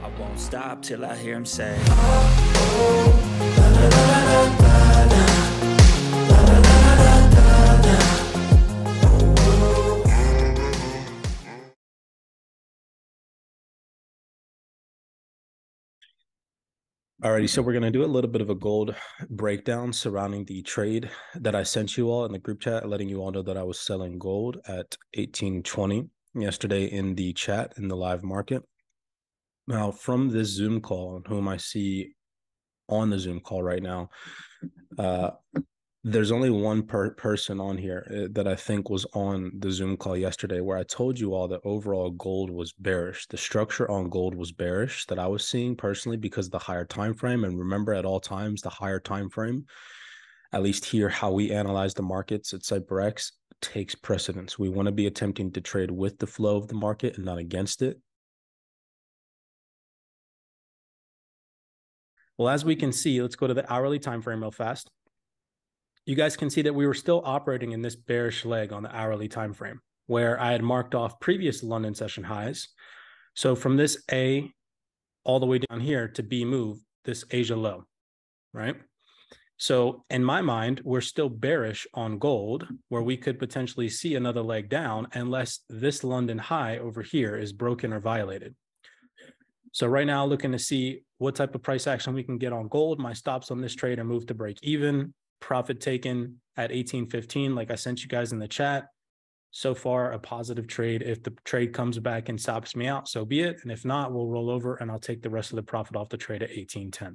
I won't stop till I hear him say. Alrighty, so we're gonna do a little bit of a gold breakdown surrounding the trade that I sent you all in the group chat, letting you all know that I was selling gold at 1820 yesterday in the chat in the live market. Now, from this Zoom call, and whom I see on the Zoom call right now, uh, there's only one per- person on here eh, that I think was on the Zoom call yesterday, where I told you all that overall gold was bearish. The structure on gold was bearish that I was seeing personally because of the higher time frame. And remember, at all times, the higher time frame, at least here, how we analyze the markets at CyberX takes precedence. We want to be attempting to trade with the flow of the market and not against it Well, as we can see, let's go to the hourly time frame real fast. You guys can see that we were still operating in this bearish leg on the hourly time frame where I had marked off previous London session highs. So from this A all the way down here to B move, this Asia low, right? So in my mind, we're still bearish on gold, where we could potentially see another leg down unless this London high over here is broken or violated. So right now, looking to see what type of price action we can get on gold. My stops on this trade are moved to break even, profit taken at 18.15, like I sent you guys in the chat. So far, a positive trade. If the trade comes back and stops me out, so be it. And if not, we'll roll over and I'll take the rest of the profit off the trade at 18.10.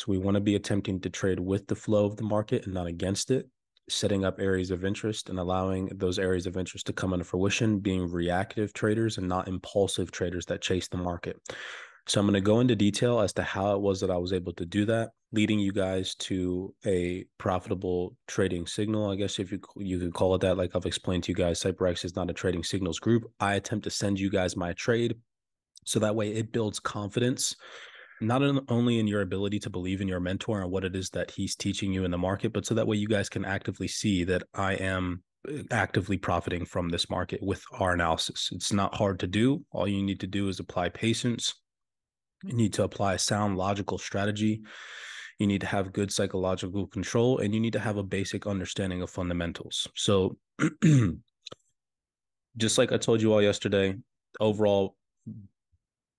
So we want to be attempting to trade with the flow of the market and not against it, setting up areas of interest and allowing those areas of interest to come into fruition, being reactive traders and not impulsive traders that chase the market. So I'm going to go into detail as to how it was that I was able to do that, leading you guys to a profitable trading signal. I guess if you you could call it that, like I've explained to you guys, CyberX is not a trading signals group. I attempt to send you guys my trade so that way it builds confidence not only in your ability to believe in your mentor and what it is that he's teaching you in the market, but so that way you guys can actively see that I am uh, actively profiting from this market with our analysis. It's not hard to do. All you need to do is apply patience. You need to apply sound logical strategy. You need to have good psychological control and you need to have a basic understanding of fundamentals. So, just like I told you all yesterday, overall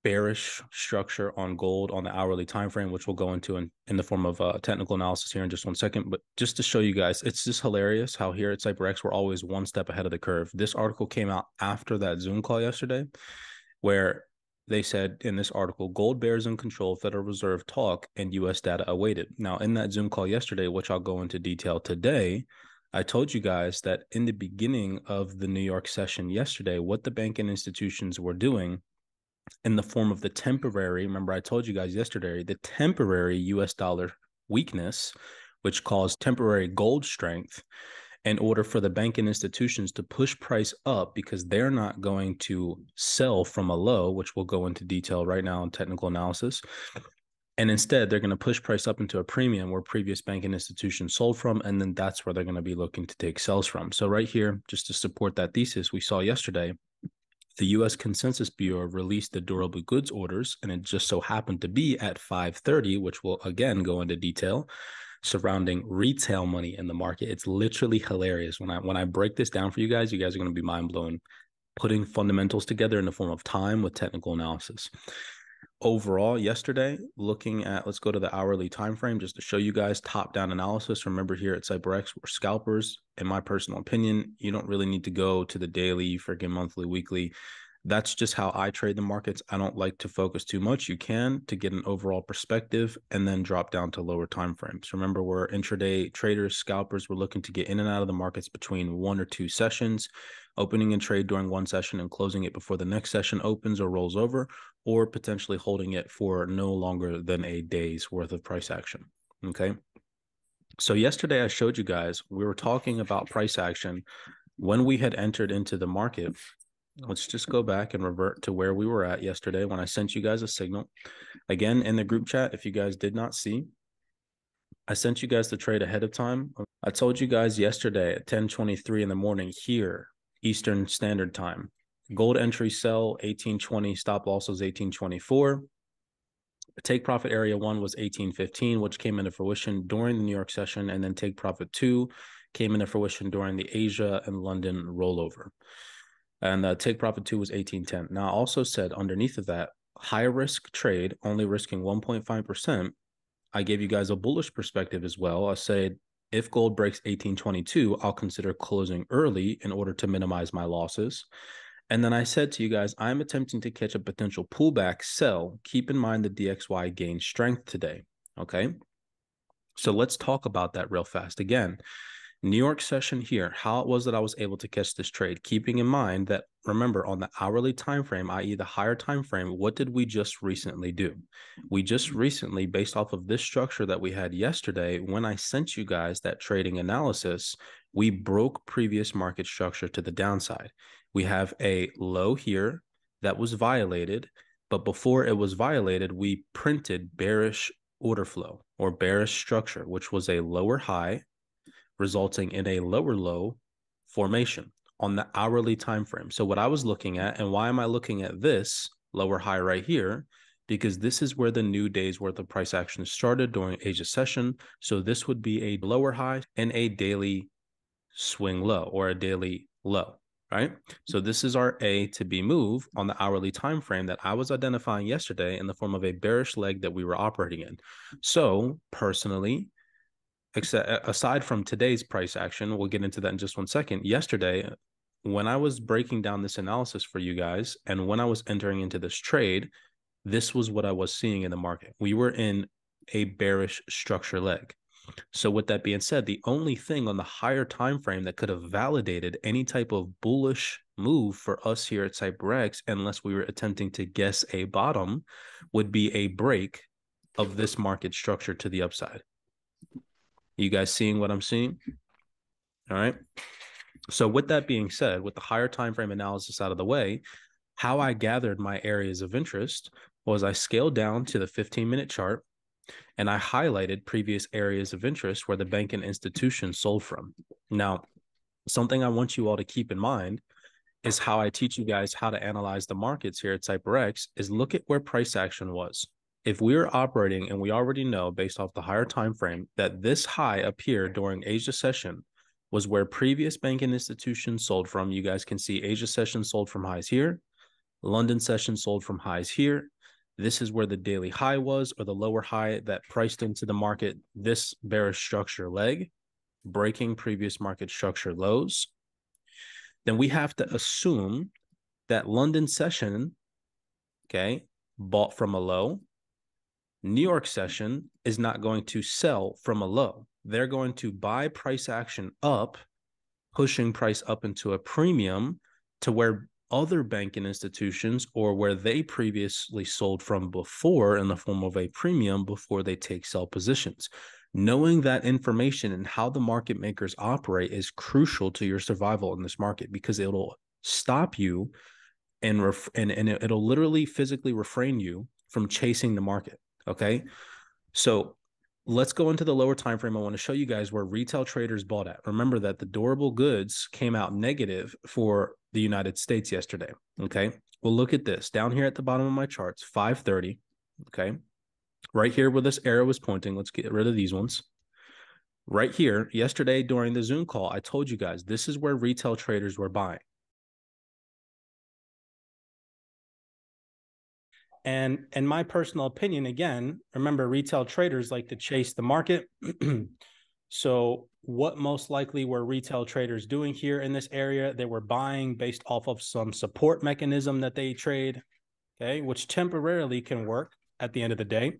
bearish structure on gold on the hourly time frame, which we'll go into in, in the form of a uh, technical analysis here in just one second. But just to show you guys, it's just hilarious how here at CyberX we're always one step ahead of the curve. This article came out after that Zoom call yesterday, where they said in this article, gold bears in control, Federal Reserve talk, and U.S. data awaited. Now, in that Zoom call yesterday, which I'll go into detail today, I told you guys that in the beginning of the New York session yesterday, what the banking institutions were doing in the form of the temporary, remember I told you guys yesterday, the temporary US dollar weakness, which caused temporary gold strength in order for the banking institutions to push price up because they're not going to sell from a low, which we'll go into detail right now in technical analysis. And instead, they're going to push price up into a premium where previous banking institutions sold from. And then that's where they're going to be looking to take sales from. So, right here, just to support that thesis we saw yesterday, the US Consensus Bureau released the durable goods orders, and it just so happened to be at 530, which will again go into detail surrounding retail money in the market. It's literally hilarious. When I when I break this down for you guys, you guys are going to be mind blown putting fundamentals together in the form of time with technical analysis overall yesterday looking at let's go to the hourly time frame just to show you guys top down analysis remember here at cyberx we're scalpers in my personal opinion you don't really need to go to the daily freaking monthly weekly that's just how I trade the markets. I don't like to focus too much. You can to get an overall perspective and then drop down to lower time frames. Remember, we're intraday traders, scalpers. We're looking to get in and out of the markets between one or two sessions, opening and trade during one session and closing it before the next session opens or rolls over, or potentially holding it for no longer than a day's worth of price action. Okay. So, yesterday I showed you guys we were talking about price action when we had entered into the market let's just go back and revert to where we were at yesterday when I sent you guys a signal. Again, in the group chat, if you guys did not see, I sent you guys the trade ahead of time. I told you guys yesterday at 10:23 in the morning here, Eastern Standard Time. Gold entry sell 1820, stop loss was 1824. Take profit area 1 was 1815, which came into fruition during the New York session and then take profit 2 came into fruition during the Asia and London rollover and uh, take profit two was 1810. Now, I also said underneath of that, high risk trade, only risking 1.5%. I gave you guys a bullish perspective as well. I said, if gold breaks 1822, I'll consider closing early in order to minimize my losses. And then I said to you guys, I'm attempting to catch a potential pullback sell. Keep in mind the DXY gained strength today. Okay. So let's talk about that real fast again. New York session here, how it was that I was able to catch this trade, keeping in mind that remember on the hourly time frame, i.e. the higher time frame, what did we just recently do? We just recently, based off of this structure that we had yesterday, when I sent you guys that trading analysis, we broke previous market structure to the downside. We have a low here that was violated, but before it was violated, we printed bearish order flow or bearish structure, which was a lower high resulting in a lower low formation on the hourly time frame. So what I was looking at and why am I looking at this lower high right here because this is where the new day's worth of price action started during Asia session. So this would be a lower high and a daily swing low or a daily low, right? So this is our A to B move on the hourly time frame that I was identifying yesterday in the form of a bearish leg that we were operating in. So personally, except aside from today's price action, we'll get into that in just one second. Yesterday, when I was breaking down this analysis for you guys and when I was entering into this trade, this was what I was seeing in the market. We were in a bearish structure leg. So with that being said, the only thing on the higher time frame that could have validated any type of bullish move for us here at Cyberx, unless we were attempting to guess a bottom, would be a break of this market structure to the upside you guys seeing what I'm seeing? All right. So with that being said, with the higher time frame analysis out of the way, how I gathered my areas of interest was I scaled down to the 15 minute chart and I highlighted previous areas of interest where the bank and institution sold from. Now, something I want you all to keep in mind is how I teach you guys how to analyze the markets here at CyberX is look at where price action was if we are operating and we already know based off the higher time frame that this high up here during Asia session was where previous banking institutions sold from. You guys can see Asia session sold from highs here, London session sold from highs here. This is where the daily high was or the lower high that priced into the market this bearish structure leg, breaking previous market structure lows. Then we have to assume that London session, okay, bought from a low New York session is not going to sell from a low. They're going to buy price action up, pushing price up into a premium to where other banking institutions or where they previously sold from before in the form of a premium before they take sell positions. Knowing that information and how the market makers operate is crucial to your survival in this market because it'll stop you and ref- and, and it'll literally physically refrain you from chasing the market. Okay. So let's go into the lower time frame. I want to show you guys where retail traders bought at. Remember that the durable goods came out negative for the United States yesterday. Okay. Well, look at this down here at the bottom of my charts, 530. Okay. Right here where this arrow was pointing. Let's get rid of these ones. Right here, yesterday during the Zoom call, I told you guys this is where retail traders were buying. and in my personal opinion again remember retail traders like to chase the market so what most likely were retail traders doing here in this area they were buying based off of some support mechanism that they trade okay which temporarily can work at the end of the day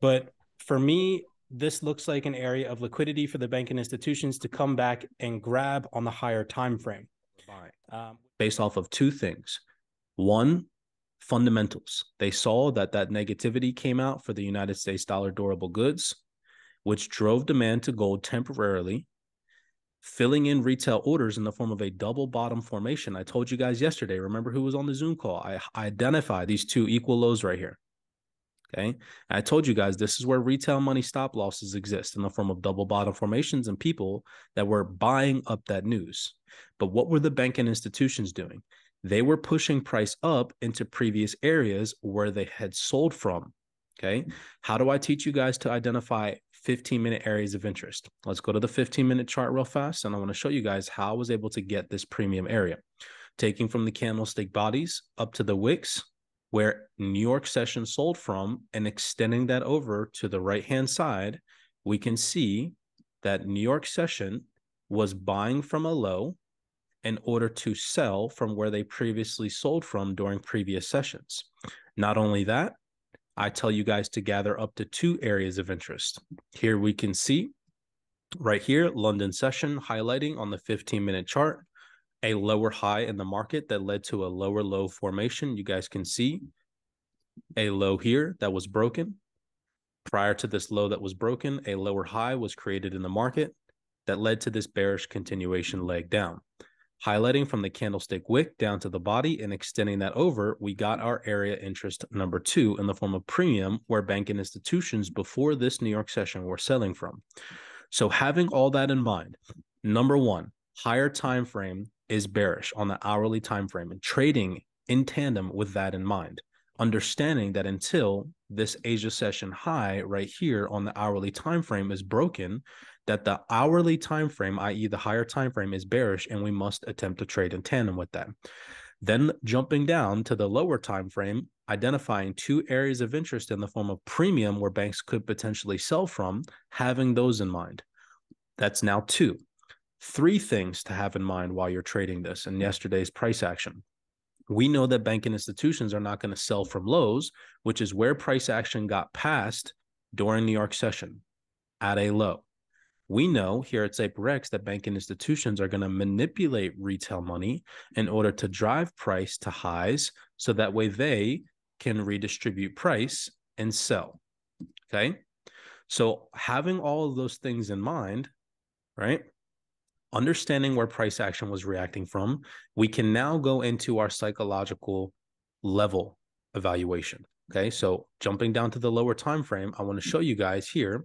but for me this looks like an area of liquidity for the bank and institutions to come back and grab on the higher time frame um, based off of two things one fundamentals. They saw that that negativity came out for the United States dollar durable goods, which drove demand to gold temporarily, filling in retail orders in the form of a double bottom formation. I told you guys yesterday, remember who was on the Zoom call? I, identify these two equal lows right here. Okay. I told you guys this is where retail money stop losses exist in the form of double bottom formations and people that were buying up that news. But what were the banking institutions doing? they were pushing price up into previous areas where they had sold from. Okay. How do I teach you guys to identify 15 minute areas of interest? Let's go to the 15 minute chart real fast. And I want to show you guys how I was able to get this premium area, taking from the candlestick bodies up to the wicks where New York session sold from and extending that over to the right hand side. We can see that New York session was buying from a low in order to sell from where they previously sold from during previous sessions. Not only that, I tell you guys to gather up to two areas of interest. Here we can see right here London session highlighting on the 15 minute chart a lower high in the market that led to a lower low formation. You guys can see a low here that was broken. Prior to this low that was broken, a lower high was created in the market that led to this bearish continuation leg down. Highlighting from the candlestick wick down to the body and extending that over, we got our area interest number two in the form of premium, where banking institutions before this New York session were selling from. So, having all that in mind, number one, higher time frame is bearish on the hourly time frame, and trading in tandem with that in mind. Understanding that until this Asia session high right here on the hourly time frame is broken, that the hourly time frame, i.e., the higher time frame, is bearish, and we must attempt to trade in tandem with that. Then jumping down to the lower time frame, identifying two areas of interest in the form of premium where banks could potentially sell from, having those in mind. That's now two. Three things to have in mind while you're trading this and yesterday's price action. We know that banking institutions are not going to sell from lows, which is where price action got passed during New York session at a low. We know here at Saper that banking institutions are going to manipulate retail money in order to drive price to highs so that way they can redistribute price and sell. Okay. So, having all of those things in mind, right? Understanding where price action was reacting from, we can now go into our psychological level evaluation. Okay. So, jumping down to the lower time frame, I want to show you guys here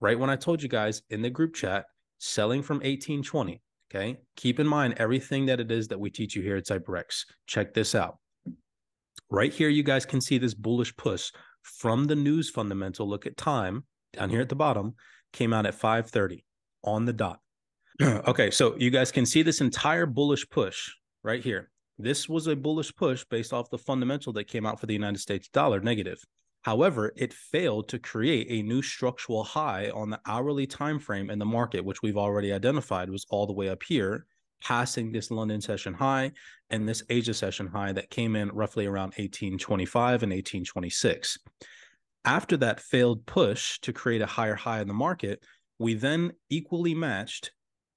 right when I told you guys in the group chat, selling from 1820. Okay. Keep in mind everything that it is that we teach you here at CyberX. Check this out. Right here, you guys can see this bullish push from the news fundamental. Look at time down here at the bottom came out at 530 on the dot. okay. So you guys can see this entire bullish push right here. This was a bullish push based off the fundamental that came out for the United States dollar negative. However, it failed to create a new structural high on the hourly time frame in the market, which we've already identified was all the way up here, passing this London session high and this Asia session high that came in roughly around 1825 and 1826. After that failed push to create a higher high in the market, we then equally matched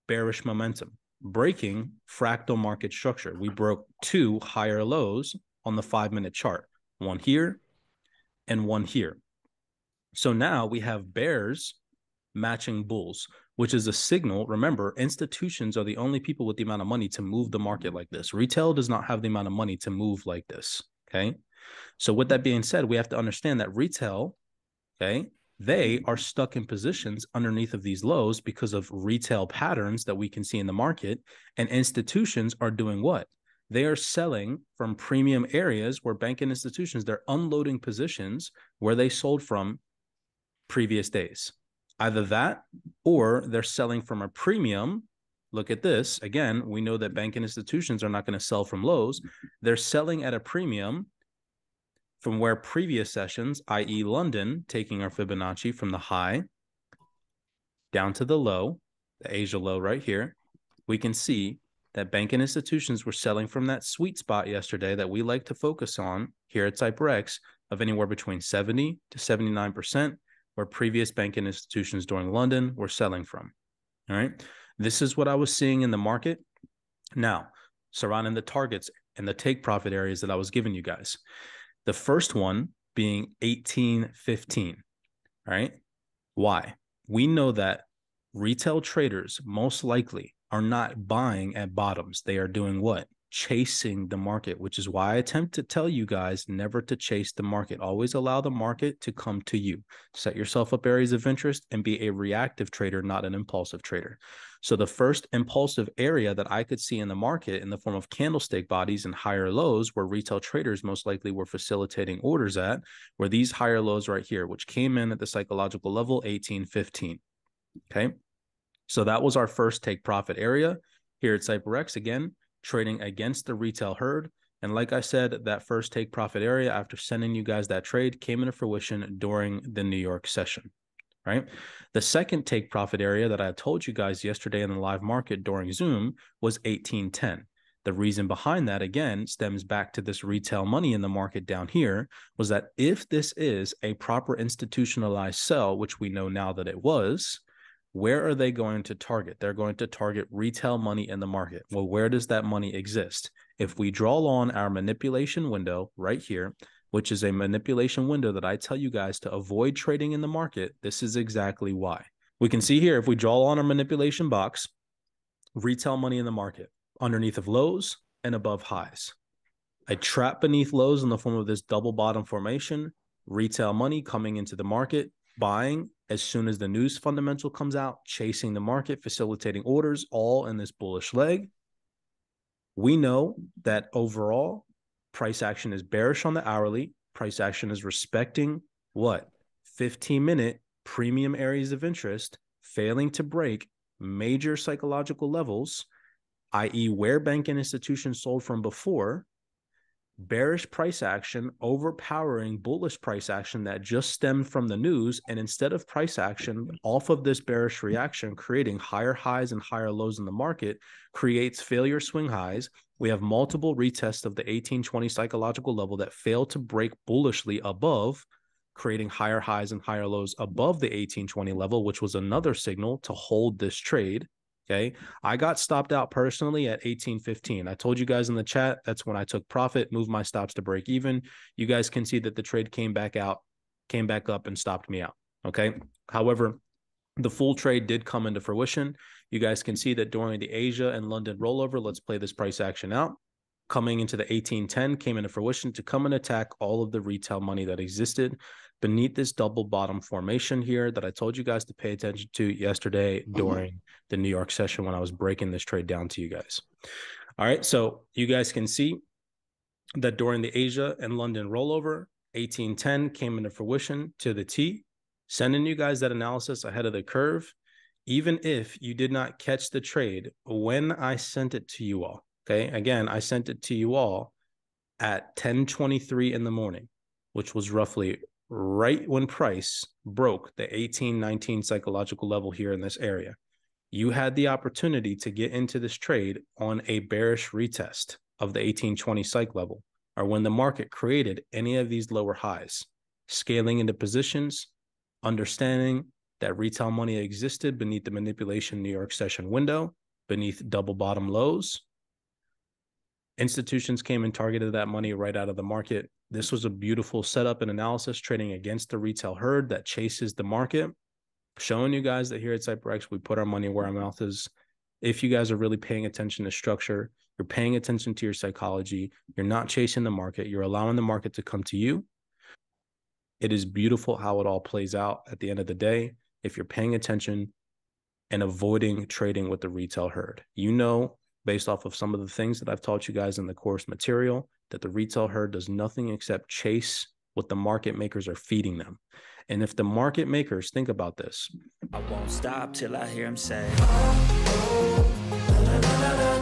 bearish momentum, breaking fractal market structure. We broke two higher lows on the five minute chart, one here and one here. So now we have bears matching bulls, which is a signal. Remember, institutions are the only people with the amount of money to move the market like this. Retail does not have the amount of money to move like this. Okay. So, with that being said, we have to understand that retail, okay, they are stuck in positions underneath of these lows because of retail patterns that we can see in the market. And institutions are doing what? they are selling from premium areas where banking institutions they're unloading positions where they sold from previous days either that or they're selling from a premium look at this again we know that banking institutions are not going to sell from lows they're selling at a premium from where previous sessions i.e london taking our fibonacci from the high down to the low the asia low right here we can see that bank and institutions were selling from that sweet spot yesterday that we like to focus on here at CyperX of anywhere between 70 to 79%, where previous bank and institutions during London were selling from. All right. This is what I was seeing in the market. Now, surrounding the targets and the take profit areas that I was giving you guys. The first one being 1815. All right. Why? We know that retail traders most likely are not buying at bottoms. They are doing what? Chasing the market, which is why I attempt to tell you guys never to chase the market. Always allow the market to come to you. Set yourself up areas of interest and be a reactive trader, not an impulsive trader. So, the first impulsive area that I could see in the market in the form of candlestick bodies and higher lows, where retail traders most likely were facilitating orders at, were these higher lows right here, which came in at the psychological level 1815. Okay. So that was our first take profit area here at CyberX. Again, trading against the retail herd. And like I said, that first take profit area after sending you guys that trade came into fruition during the New York session, right? The second take profit area that I told you guys yesterday in the live market during Zoom was 1810. The reason behind that, again, stems back to this retail money in the market down here was that if this is a proper institutionalized sell, which we know now that it was, where are they going to target? They're going to target retail money in the market. Well, where does that money exist? If we draw on our manipulation window right here, which is a manipulation window that I tell you guys to avoid trading in the market, this is exactly why. We can see here if we draw on our manipulation box, retail money in the market underneath of lows and above highs. A trap beneath lows in the form of this double bottom formation, retail money coming into the market, buying as soon as the news fundamental comes out, chasing the market, facilitating orders, all in this bullish leg. We know that overall price action is bearish on the hourly. Price action is respecting what? 15 minute premium areas of interest, failing to break major psychological levels, i.e., where bank and institutions sold from before, bearish price action overpowering bullish price action that just stemmed from the news and instead of price action off of this bearish reaction creating higher highs and higher lows in the market creates failure swing highs we have multiple retests of the 1820 psychological level that fail to break bullishly above creating higher highs and higher lows above the 1820 level which was another signal to hold this trade Okay. I got stopped out personally at 1815. I told you guys in the chat that's when I took profit, moved my stops to break even. You guys can see that the trade came back out, came back up and stopped me out. Okay. However, the full trade did come into fruition. You guys can see that during the Asia and London rollover, let's play this price action out. Coming into the 1810 came into fruition to come and attack all of the retail money that existed beneath this double bottom formation here that I told you guys to pay attention to yesterday mm-hmm. during the New York session when I was breaking this trade down to you guys. All right, so you guys can see that during the Asia and London rollover, 1810 came into fruition to the T, sending you guys that analysis ahead of the curve, even if you did not catch the trade when I sent it to you all. Okay, again, I sent it to you all at 10:23 in the morning, which was roughly right when price broke the 1819 psychological level here in this area you had the opportunity to get into this trade on a bearish retest of the 1820 psych level or when the market created any of these lower highs scaling into positions understanding that retail money existed beneath the manipulation new york session window beneath double bottom lows institutions came and targeted that money right out of the market this was a beautiful setup and analysis trading against the retail herd that chases the market, showing you guys that here at CyberX, we put our money where our mouth is. If you guys are really paying attention to structure, you're paying attention to your psychology, you're not chasing the market, you're allowing the market to come to you. It is beautiful how it all plays out at the end of the day if you're paying attention and avoiding trading with the retail herd. You know based off of some of the things that I've taught you guys in the course material that the retail herd does nothing except chase what the market makers are feeding them. And if the market makers think about this, I won't stop till I hear them say, oh, oh, la, la, la,